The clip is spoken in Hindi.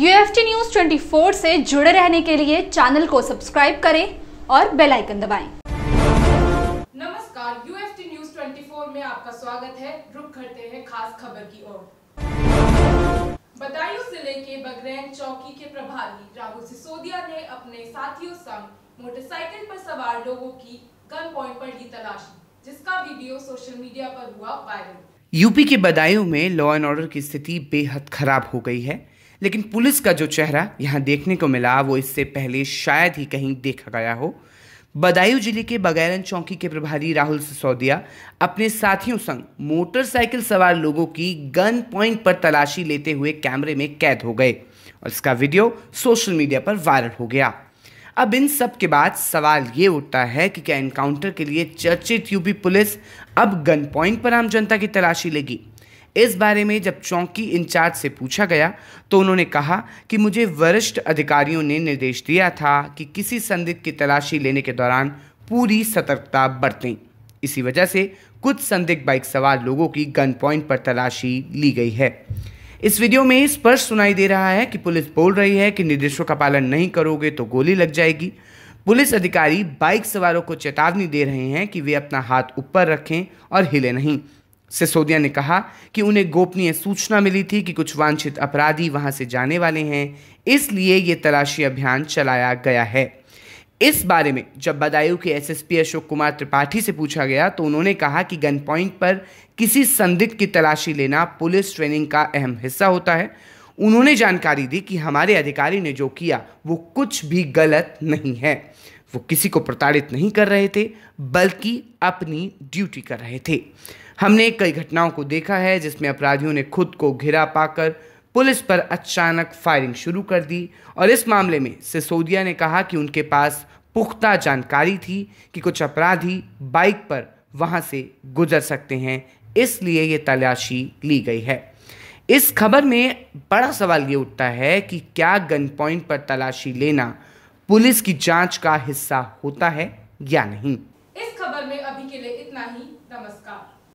यूएफटी न्यूज 24 से जुड़े रहने के लिए चैनल को सब्सक्राइब करें और बेल आइकन दबाएं। नमस्कार यूएफटी न्यूज 24 में आपका स्वागत है रुक करते हैं खास खबर की ओर बदायूं जिले के बगरैन चौकी के प्रभारी राहुल सिसोदिया ने अपने साथियों संग मोटरसाइकिल पर सवार लोगों की गन पॉइंट पर ली तलाशी जिसका वीडियो सोशल मीडिया पर हुआ वायरल यूपी के बदायूं में लॉ एंड ऑर्डर की स्थिति बेहद खराब हो गई है लेकिन पुलिस का जो चेहरा यहाँ देखने को मिला वो इससे पहले शायद ही कहीं देखा गया हो बदायूं जिले के बगैरन चौकी के प्रभारी राहुल सिसोदिया अपने साथियों संग मोटरसाइकिल सवार लोगों की गन पॉइंट पर तलाशी लेते हुए कैमरे में कैद हो गए और इसका वीडियो सोशल मीडिया पर वायरल हो गया अब इन सब के बाद सवाल ये उठता है कि क्या इनकाउंटर के लिए चर्चित यूपी पुलिस अब गन पॉइंट पर आम जनता की तलाशी लेगी इस बारे में जब चौकी इंचार्ज से पूछा गया तो उन्होंने कहा कि मुझे वरिष्ठ अधिकारियों ने निर्देश दिया था कि किसी संदिग्ध की तलाशी लेने के दौरान पूरी सतर्कता बरतें इसी वजह से कुछ संदिग्ध बाइक सवार लोगों की गन पॉइंट पर तलाशी ली गई है इस वीडियो में स्पष्ट सुनाई दे रहा है कि पुलिस बोल रही है कि निर्देशों का पालन नहीं करोगे तो गोली लग जाएगी पुलिस अधिकारी बाइक सवारों को चेतावनी दे रहे हैं कि वे अपना हाथ ऊपर रखें और हिले नहीं सिसोदिया ने कहा कि उन्हें गोपनीय सूचना मिली थी कि कुछ वांछित अपराधी वहां से जाने वाले हैं इसलिए ये तलाशी अभियान चलाया गया है इस बारे में जब बदायूं के एसएसपी अशोक कुमार त्रिपाठी से पूछा गया तो उन्होंने कहा कि गन पॉइंट पर किसी संदिग्ध की तलाशी लेना पुलिस ट्रेनिंग का अहम हिस्सा होता है उन्होंने जानकारी दी कि हमारे अधिकारी ने जो किया वो कुछ भी गलत नहीं है वो किसी को प्रताड़ित नहीं कर रहे थे बल्कि अपनी ड्यूटी कर रहे थे हमने कई घटनाओं को देखा है जिसमें अपराधियों ने खुद को घिरा पाकर पुलिस पर अचानक फायरिंग शुरू कर दी और इस मामले में सिसोदिया ने कहा कि उनके पास पुख्ता जानकारी थी कि कुछ अपराधी बाइक पर वहां से गुजर सकते हैं इसलिए ये तलाशी ली गई है इस खबर में बड़ा सवाल ये उठता है कि क्या गन पॉइंट पर तलाशी लेना पुलिस की जांच का हिस्सा होता है या नहीं इस खबर में अभी के लिए इतना ही नमस्कार